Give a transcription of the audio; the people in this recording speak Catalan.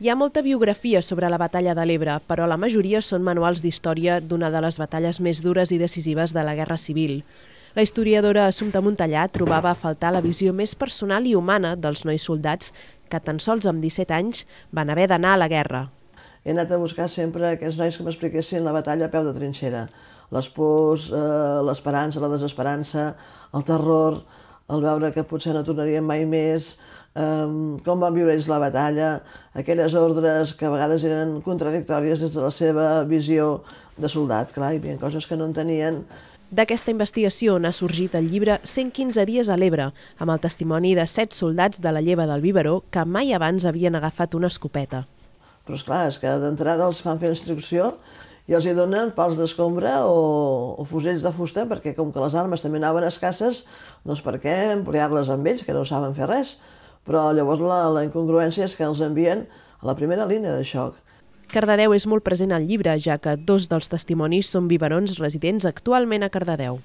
Hi ha molta biografia sobre la batalla de l'Ebre, però la majoria són manuals d'història d'una de les batalles més dures i decisives de la Guerra Civil. La historiadora Assumpta Montellà trobava a faltar la visió més personal i humana dels nois soldats que tan sols amb 17 anys van haver d'anar a la guerra. He anat a buscar sempre aquests nois que m'expliquessin la batalla a peu de trinxera. Les pors, eh, l'esperança, la desesperança, el terror, el veure que potser no tornaríem mai més, um, com van viure ells la batalla, aquelles ordres que a vegades eren contradictòries des de la seva visió de soldat. Clar, hi havia coses que no tenien. D'aquesta investigació n'ha sorgit el llibre 115 dies a l'Ebre, amb el testimoni de set soldats de la lleva del Biberó que mai abans havien agafat una escopeta. Però és clar, és que d'entrada els fan fer instrucció i els hi donen pals d'escombra o, o fusells de fusta perquè com que les armes també anaven escasses, doncs per què emplear-les amb ells, que no saben fer res. Però llavors la, la incongruència és que els envien a la primera línia de xoc. Cardedeu és molt present al llibre, ja que dos dels testimonis són biberons residents actualment a Cardedeu.